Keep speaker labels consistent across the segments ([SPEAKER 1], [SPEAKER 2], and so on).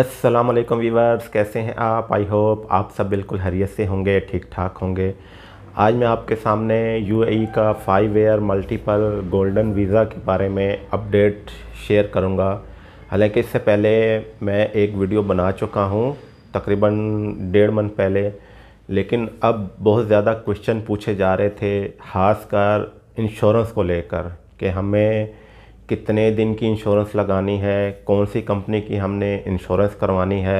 [SPEAKER 1] अस्सलाम वालेकुम वीवर्स कैसे हैं आप आई होप आप सब बिल्कुल हरियत से होंगे ठीक ठाक होंगे आज मैं आपके सामने यूएई e का five year multiple golden visa के बारे में अपडेट शेयर करूंगा हालांकि इससे पहले मैं एक वीडियो बना चुका हूं तकरीबन डेढ़ मंथ पहले लेकिन अब बहुत ज़्यादा क्वेश्चन पूछे जा रहे थे खासकर इंश्योरेंस को लेकर कि हमें कितने दिन की इंश्योरेंस लगानी है कौन सी कंपनी की हमने इंश्योरेंस करवानी है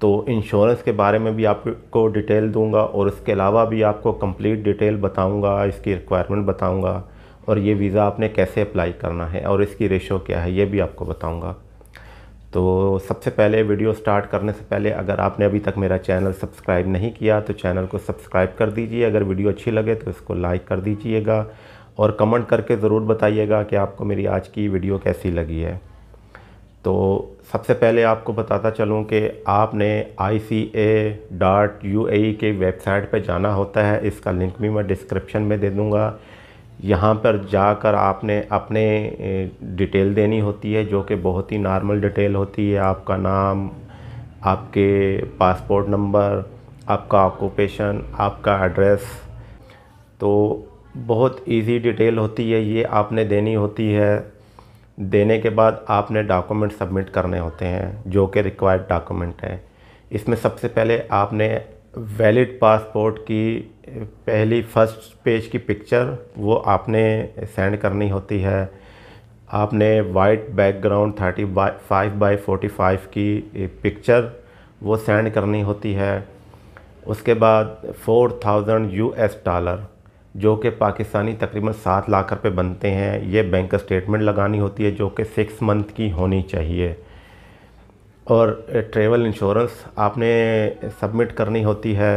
[SPEAKER 1] तो इंश्योरेंस के बारे में भी आपको डिटेल दूंगा और इसके अलावा भी आपको कंप्लीट डिटेल बताऊंगा इसकी रिक्वायरमेंट बताऊंगा और ये वीज़ा आपने कैसे अप्लाई करना है और इसकी रेशो क्या है ये भी आपको बताऊंगा तो सबसे पहले वीडियो स्टार्ट करने से पहले अगर आपने अभी तक मेरा चैनल सब्सक्राइब नहीं किया तो चैनल को सब्सक्राइब कर दीजिए अगर वीडियो अच्छी लगे तो इसको लाइक कर दीजिएगा और कमेंट करके ज़रूर बताइएगा कि आपको मेरी आज की वीडियो कैसी लगी है तो सबसे पहले आपको बताता चलूँ कि आपने आई सी ए डॉट यू ए के वेबसाइट पर जाना होता है इसका लिंक भी मैं डिस्क्रिप्शन में दे दूँगा यहाँ पर जाकर आपने अपने डिटेल देनी होती है जो कि बहुत ही नॉर्मल डिटेल होती है आपका नाम आपके पासपोर्ट नंबर आपका ऑक्यूपेशन आपका एड्रेस तो बहुत इजी डिटेल होती है ये आपने देनी होती है देने के बाद आपने डॉक्यूमेंट सबमिट करने होते हैं जो कि रिक्वायर्ड डॉक्यूमेंट है इसमें सबसे पहले आपने वैलिड पासपोर्ट की पहली फ़र्स्ट पेज की पिक्चर वो आपने सेंड करनी होती है आपने white background thirty by five by forty five की पिक्चर वो सेंड करनी होती है उसके बाद four thousand U S dollar जो कि पाकिस्तानी तकरीबन सात लाख रुपए बनते हैं ये बैंक स्टेटमेंट लगानी होती है जो कि सिक्स मंथ की होनी चाहिए और ट्रैवल इंश्योरेंस आपने सबमिट करनी होती है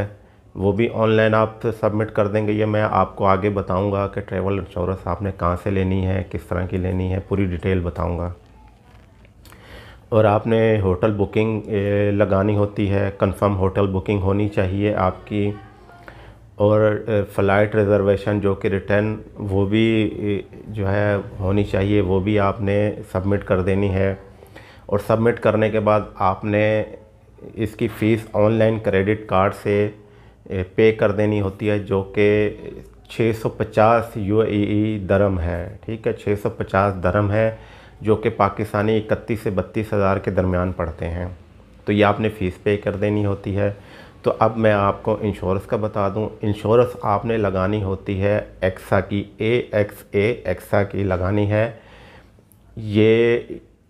[SPEAKER 1] वो भी ऑनलाइन आप सबमिट कर देंगे ये मैं आपको आगे बताऊंगा कि ट्रेवल इंश्योरेंस आपने कहाँ से लेनी है किस तरह की लेनी है पूरी डिटेल बताऊंगा और आपने होटल बुकिंग लगानी होती है कंफर्म होटल बुकिंग होनी चाहिए आपकी और फ़्लाइट रिज़र्वेशन जो कि रिटर्न वो भी जो है होनी चाहिए वो भी आपने सबमिट कर देनी है और सबमिट करने के बाद आपने इसकी फ़ीस ऑनलाइन क्रेडिट कार्ड से पे कर देनी होती है जो कि 650 यूएई e दरम है ठीक है 650 दरम है जो कि पाकिस्तानी इकतीस से बत्तीस हज़ार के दरमियान पड़ते हैं तो ये आपने फ़ीस पे कर देनी होती है तो अब मैं आपको इंश्योरेंस का बता दूं इंश्योरेंस आपने लगानी होती है एक्सा की ए एक्स ए एक्सा की लगानी है ये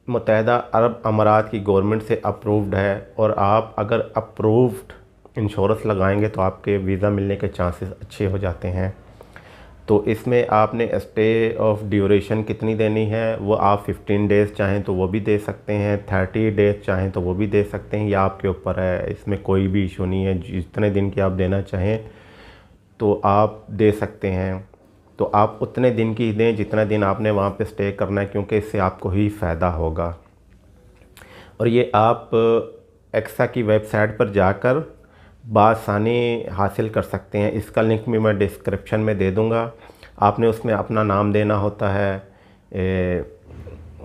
[SPEAKER 1] मुतहदा अरब अमारात की गवर्नमेंट से अप्रूव्ड है और आप अगर अप्रूव्ड इंश्योरेंस लगाएंगे तो आपके वीज़ा मिलने के चांसेस अच्छे हो जाते हैं तो इसमें आपने स्टे ऑफ ड्यूरेशन कितनी देनी है वो आप 15 डेज़ चाहें तो वो भी दे सकते हैं 30 डेज़ चाहें तो वो भी दे सकते हैं या आपके ऊपर है इसमें कोई भी इशू नहीं है जितने दिन की आप देना चाहें तो आप दे सकते हैं तो आप उतने दिन की दें जितना दिन आपने वहाँ पे स्टे करना है क्योंकि इससे आपको ही फ़ायदा होगा और ये आप एक्सा की वेबसाइट पर जाकर बासानी हासिल कर सकते हैं इसका लिंक भी मैं डिस्क्रिप्शन में दे दूँगा आपने उसमें अपना नाम देना होता है ए,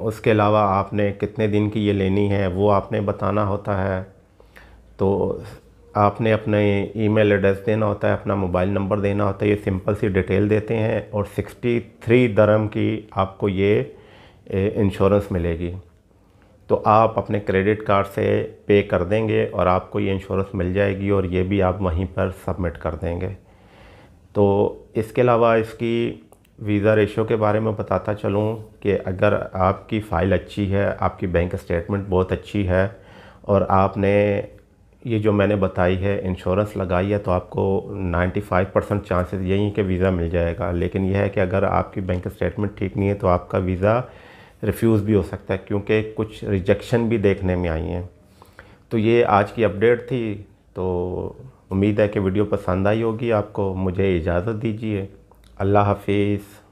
[SPEAKER 1] उसके अलावा आपने कितने दिन की ये लेनी है वो आपने बताना होता है तो आपने अपने ईमेल एड्रेस देना होता है अपना मोबाइल नंबर देना होता है ये सिंपल सी डिटेल देते हैं और 63 दरम की आपको ये इंश्योरेंस मिलेगी तो आप अपने क्रेडिट कार्ड से पे कर देंगे और आपको ये इंश्योरेंस मिल जाएगी और ये भी आप वहीं पर सबमिट कर देंगे तो इसके अलावा इसकी वीज़ा रेशो के बारे में बताता चलूँ कि अगर आपकी फ़ाइल अच्छी है आपकी बैंक स्टेटमेंट बहुत अच्छी है और आपने ये जो मैंने बताई है इंश्योरेंस लगाई है तो आपको 95 परसेंट चांसेस यही है कि वीज़ा मिल जाएगा लेकिन यह है कि अगर आपकी बैंक स्टेटमेंट ठीक नहीं है तो आपका वीज़ा रिफ्यूज़ भी हो सकता है क्योंकि कुछ रिजेक्शन भी देखने में आई हैं तो ये आज की अपडेट थी तो उम्मीद है कि वीडियो पसंद आई होगी आपको मुझे इजाज़त दीजिए अल्लाह हाफिज़